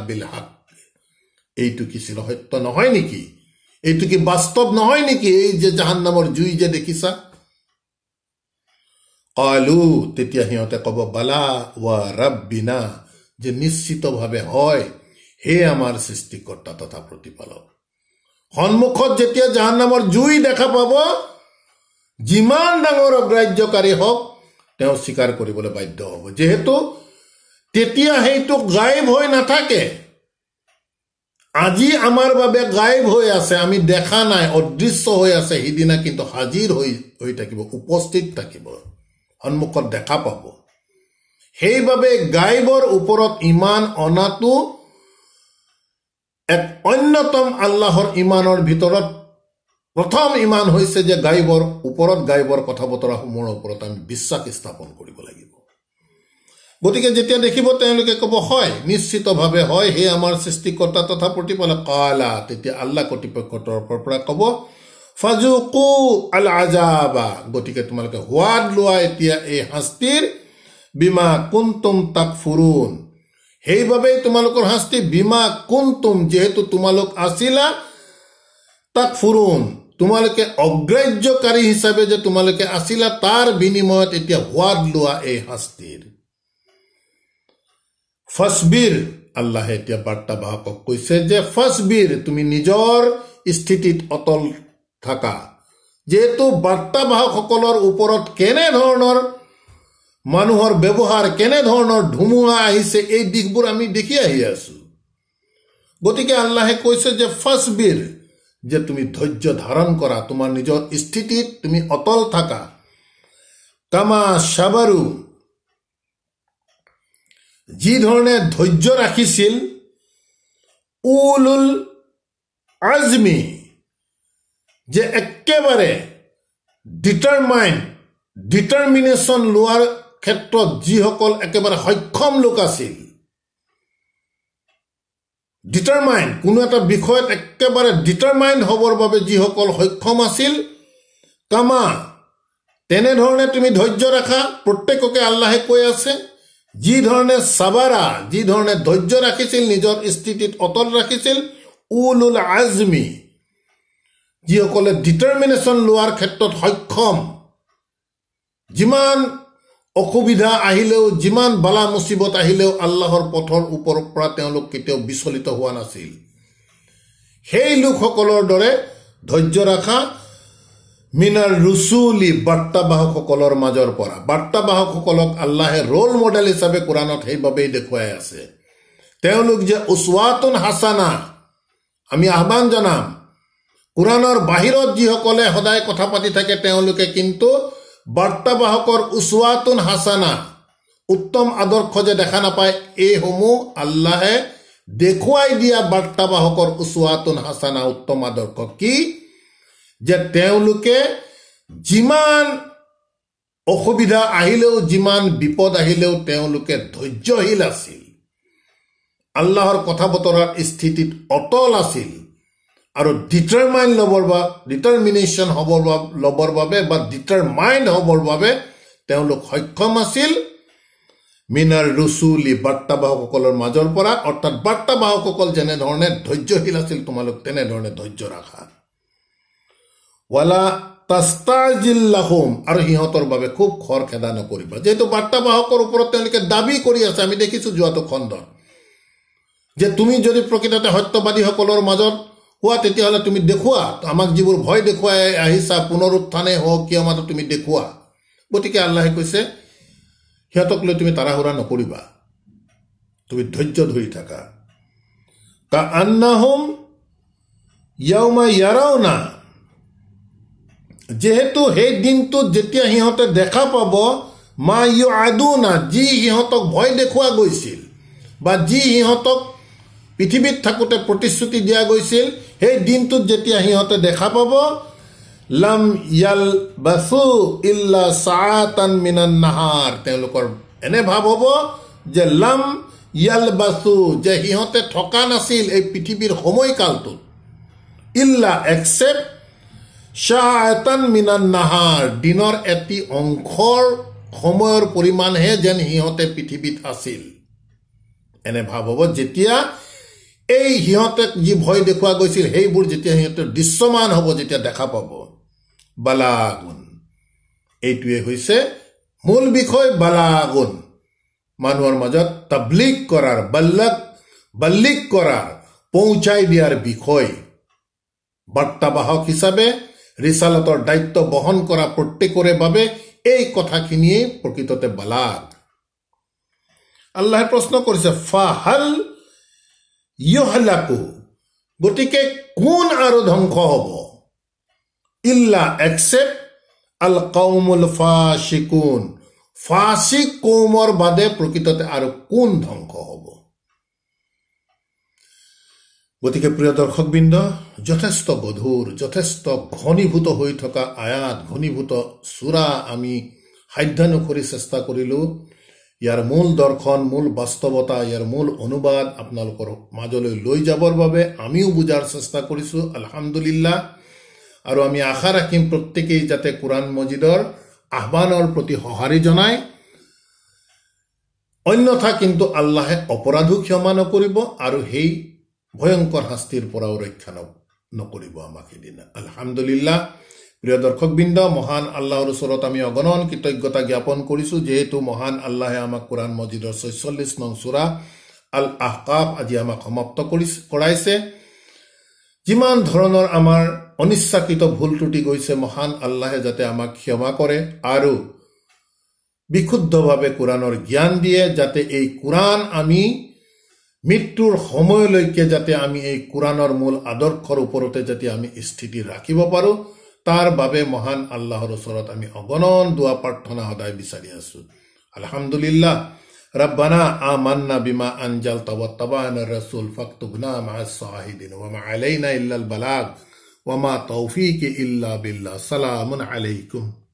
বিলহাক এইটো কি চিলসত্য নহয় নেকি এইটো কি বাস্তৱ নহয় নেকি এই যে জাহান নামৰ জুই যে দেখিছা কলো তেতিয়া সিহঁতে ক'ব বালা ৱা ৰব বিনা যে নিশ্চিতভাৱে হয় হে আমাৰ সৃষ্টিকৰ্তা তথা প্ৰতিপালক সন্মুখত যেতিয়া জাহান নামৰ জুই দেখা পাব যিমান ডাঙৰ অগ্ৰাহ্যকাৰী হওক তেওঁ স্বীকাৰ কৰিবলৈ বাধ্য হ'ব যিহেতু তেতিয়া সেইটো গাইব হৈ নাথাকে আজি আমাৰ বাবে গাইব হৈ আছে আমি দেখা নাই অদৃশ্য হৈ আছে সিদিনা কিন্তু হাজিৰ হৈ হৈ থাকিব উপস্থিত থাকিব সন্মুখত দেখা পাব সেইবাবে গাইবৰ ওপৰত ইমান অনাটো এক অন্যতম আল্লাহৰ ইমানৰ ভিতৰত প্ৰথম ইমান হৈছে যে গাইবৰ ওপৰত গাইবৰ কথা বতৰাসমূহৰ ওপৰত আমি বিশ্বাস স্থাপন কৰিব লাগিব গতিকে যেতিয়া দেখিব তেওঁলোকে ক'ব হয় নিশ্চিতভাৱে হয় সেই আমাৰ সৃষ্টিকৰ্তা তথা প্ৰতিপালক কালা তেতিয়া আল্লাহ কৰ্তৃপক্ষৰ তৰফৰ পৰা ক'ব ফাজু কু আল আজাবা গতিকে তোমালোকে সোৱাদ লোৱা এতিয়া এই শাস্তিৰ বীমা কোনটোম তাক ফুৰোণ সেইবাবে তোমালোকৰ শাস্তি বীমা কোন তুম যিহেতু তোমালোক আছিলা তাক ফুৰুম তোমালোকে অগ্ৰাহ্যকাৰী হিচাপে যে তোমালোকে আছিলা তাৰ বিনিময়ত এতিয়া সোৱাদ লোৱা এই শাস্তিৰ ফচবিৰ আল্লাহে এতিয়া বাৰ্তাবাহকক কৈছে যে ফচবিৰ তুমি নিজৰ স্থিতিত অটল থকা যিহেতু বাৰ্তাবাহকসকলৰ ওপৰত কেনেধৰণৰ মানুহৰ ব্যৱহাৰ কেনেধৰণৰ ধুমুহা আহিছে এই দিশবোৰ আমি দেখি আহি আছোঁ গতিকে আল্লাহে কৈছে যে ফাৰ্ষ্ট বীৰ যে তুমি ধৈৰ্য ধাৰণ কৰা তোমাৰ নিজৰ স্থিতিত তুমি অটল থাকা কামা চাবাৰু যিধৰণে ধৈৰ্য ৰাখিছিল উলুল আজমি যে একেবাৰে ডিটাৰমাইণ্ড ডিটাৰমিনেশ্যন লোৱাৰ ক্ষেত্ৰত যিসকল একেবাৰে সক্ষম লোক আছিল ডিটাৰমাইন কোনো এটা বিষয়ত একেবাৰে ডিটাৰমাইন হ'বৰ বাবে যিসকল সক্ষম আছিল কামা তেনেধৰণে তুমি ধৈৰ্য ৰাখা প্ৰত্যেককে আল্লাহে কৈ আছে যি ধৰণে চাবাৰা যি ধৰণে ধৈৰ্য ৰাখিছিল নিজৰ স্থিতিত অটল ৰাখিছিল উল উল আজমি যিসকলে ডিটাৰমিনেশ্যন লোৱাৰ ক্ষেত্ৰত সক্ষম যিমান অসুবিধা আহিলেও যিমান বালা মুচিবত আহিলেও আল্লাহৰ পথৰ ওপৰৰ পৰা তেওঁলোক কেতিয়াও বিচলিত হোৱা নাছিল সেই লোকসকলৰ দৰে ধৈৰ্য ৰখা মিনাৰ ৰুচুলি বাৰ্তাবাহকসকলৰ মাজৰ পৰা বাৰ্তাবাহকসকলক আল্লাহে ৰ'ল মডেল হিচাপে কোৰাণত সেইবাবেই দেখুৱাই আছে তেওঁলোক যে উচৱাতন হাছানা আমি আহ্বান জনাম কোৰাণৰ বাহিৰত যিসকলে সদায় কথা পাতি থাকে তেওঁলোকে কিন্তু বাৰ্তাবাহকৰ উচোৱাতোন হাচানা উত্তম আদৰ্শ যে দেখা নাপায় এইসমূহ আল্লাহে দেখুৱাই দিয়া বাৰ্তাবাহকৰ উচোৱাতোন হাচানা উত্তম আদৰ্শ কি যে তেওঁলোকে যিমান অসুবিধা আহিলেও যিমান বিপদ আহিলেও তেওঁলোকে ধৈৰ্যশীল আছিল আল্লাহৰ কথা বতৰাৰ স্থিতিত অটল আছিল আৰু ডিটাৰমাইন ল'বৰ বা ডিটাৰমিনেশ্যন হ'বৰ বা ল'বৰ বাবে বা ডিটাৰমাইন হ'বৰ বাবে তেওঁলোক সক্ষম আছিল মিনাৰ ৰুচুলি বাৰ্তাবাহকসকলৰ মাজৰ পৰা অৰ্থাৎ বাৰ্তাবাহকসকল যেনেধৰণে ধৈৰ্যশীল আছিল তোমালোক তেনেধৰণে ধৈৰ্য ৰাখা ৱালা তাস্তাৰ জিল্লা হোম আৰু সিহঁতৰ বাবে খুব খৰ খেদা নকৰিবা যিহেতু বাৰ্তাবাহকৰ ওপৰত তেওঁলোকে দাবী কৰি আছে আমি দেখিছোঁ যোৱাটো খণ্ডত যে তুমি যদি প্ৰকৃততে সত্যবাদীসকলৰ মাজত হোৱা তেতিয়াহ'লে তুমি দেখুওৱা আমাক যিবোৰ ভয় দেখুৱাই আহিছা পুনৰ হওক কিয় মাত্ৰ তুমি দেখুওৱা গতিকে আল্লাহে কৈছে সিহঁতক লৈ তুমি তাৰাহুৰা নকৰিবা তুমি ধৈৰ্য ধৰি থাকা কা আন্নাহোম য়াওমা না যিহেতু সেই দিনটোত যেতিয়া সিহঁতে দেখা পাব মা ইউ আদু না যি সিহঁতক ভয় দেখুওৱা গৈছিল বা যি সিহঁতক পৃথিৱীত থাকোঁতে প্ৰতিশ্ৰুতি দিয়া গৈছিল সেই দিনটোত যেতিয়া সিহঁতে দেখা পাব লাম ইয়াল বাছু ইল্লা চাহান মিনান নাহাৰ তেওঁলোকৰ এনে ভাৱ হ'ব যে লাম ইয়াল বাছু যে সিহঁতে থকা নাছিল এই পৃথিৱীৰ সময়কালটোত ইল্লা একচেপ্ট শ্বাহ এটান মিনান নাহাৰ দিনৰ এটি অংশৰ সময়ৰ পৰিমাণহে যেন সিহঁতে পৃথিৱীত আছিল এনে ভাৱ হ'ব যেতিয়া এই সিহঁতে যি ভয় দেখুওৱা গৈছিল সেইবোৰ যেতিয়া সিহঁতে দৃশ্যমান হ'ব যেতিয়া দেখা পাব বালাগুণ এইটোৱে হৈছে মূল বিষয় বালাগুণ মানুহৰ মাজত তাবলিক কৰাৰ বাল্লাক বাল্লিক কৰাৰ পৌঁছাই দিয়াৰ বিষয় বাৰ্তাবাহক হিচাপে ৰিচালতৰ দায়িত্ব বহন কৰা প্ৰত্যেকৰে বাবে এই কথাখিনিয়েই প্ৰকৃততে বালাগ আল্লাহে প্ৰশ্ন কৰিছে ফাহাল ইহলাকু গতিকে কোন আৰু ধ্বংস হ'ব ইল্লা একচেপ্ট আল কৌমুল ফাচিকুন ফাচি কৌমৰ বাদে প্ৰকৃততে আৰু কোন ধ্বংস হ'ব গতিকে প্ৰিয় দৰ্শকবৃন্দ যথেষ্ট গধুৰ যথেষ্ট ঘনীভূত হৈ থকা আয়াত ঘনীভূত চূড়া আমি সাধ্য নকৰি চেষ্টা কৰিলোঁ ইয়াৰ মূল দৰ্শন মূল বাস্তৱতা ইয়াৰ মূল অনুবাদ আপোনালোকৰ মাজলৈ লৈ যাবৰ বাবে আমিও বুজাৰ চেষ্টা কৰিছোঁ আলহামদুলিল্লাহ আৰু আমি আশা ৰাখিম প্ৰত্যেকেই যাতে কোরআন মজিদৰ আহ্বানৰ প্ৰতি সঁহাৰি জনায় অন্যথা কিন্তু আল্লাহে অপৰাধো ক্ষমা নকৰিব আৰু সেই ভয়ংকৰ শাস্তিৰ পৰাও ৰক্ষা নকৰিব আমাক সেইদিনা আলহামদুলিল্লাহ প্ৰিয় দৰ্শকবৃন্দ মহান আল্লাহৰ ওচৰত আমি অগণন কৃতজ্ঞতা জ্ঞাপন কৰিছোঁ যিহেতু মহান আল্লাহে আমাক কোৰাণ মজিদৰ ছয়চল্লিছ নং চোৰা আল আহকাব আজি আমাক সমাপ্ত কৰি কৰাইছে যিমান ধৰণৰ আমাৰ অনিচ্ছাকৃত ভুল ত্ৰুটি গৈছে মহান আল্লাহে যাতে আমাক ক্ষমা কৰে আৰু বিশুদ্ধভাৱে কোৰাণৰ জ্ঞান দিয়ে যাতে এই কোৰাণ আমি মৃত্যুৰ সময়লৈকে যাতে আমি এই কোৰাণৰ মূল আদৰ্শৰ ওপৰতে যাতে আমি স্থিতি ৰাখিব পাৰোঁ তার বাবে মহান আল্লাহর ওচৰত আমি অগণন দোয়া প্রার্থনা সদায় বিচারি আছোঁ আলহামদুলিল্লাহ রব্বানা আমান্না বিমা আনজাল তবত্তাবান রাসূল ফাকতুবনা মা সাহিদিন ওয়া মা আলাইনা ইল্লাল বালাগ ওয়া মা তাওফীকি ইল্লা বিল্লাহ সালামুন আলাইকুম